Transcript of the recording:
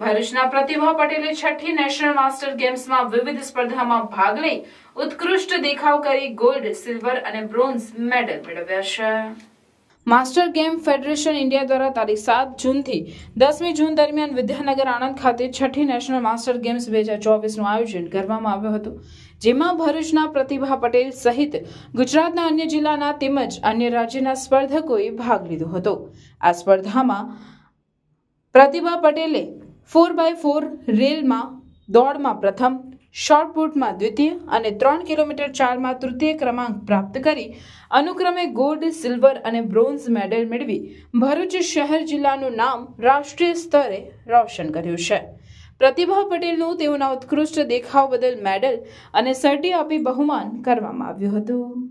ભરૂચના પ્રતિભા પટેલે છઠ્ઠી નેશનલ માસ્ટર ગેમ્સમાં વિવિધ સ્પર્ધામાં ભાગ લઈ ઉત્કૃષ્ટ દેખાવ કરી ગોલ્ડ સિલ્વર અને બ્રોન્ઝ મેડલ મેળવ્યા છે માસ્ટર ગેમ ફેડરેશન ઇન્ડિયા દ્વારા તારીખ સાત જૂનથી દસમી જૂન દરમિયાન વિદ્યાનગર આણંદ ખાતે છઠ્ઠી નેશનલ માસ્ટર ગેમ્સ બે હજાર ચોવીસનું આયોજન કરવામાં આવ્યું હતું જેમાં ભરૂચના પ્રતિભા પટેલ સહિત ગુજરાતના અન્ય જિલ્લાના તેમજ અન્ય રાજ્યના સ્પર્ધકોએ ભાગ લીધો હતો આ સ્પર્ધામાં પ્રતિભા પટેલે ફોર બાય ફોર રેલમાં દોડમાં પ્રથમ શોર્ટપુટમાં દ્વિતીય અને ત્રણ કિલોમીટર ચારમાં તૃતીય ક્રમાંક પ્રાપ્ત કરી અનુક્રમે ગોલ્ડ સિલ્વર અને બ્રોન્ઝ મેડલ મેળવી ભરૂચ શહેર જિલ્લાનું નામ રાષ્ટ્રીય સ્તરે રોશન કર્યું છે પ્રતિભા પટેલનું તેઓના ઉત્કૃષ્ટ દેખાવ બદલ મેડલ અને સર્ટી આપી બહુમાન કરવામાં આવ્યું હતું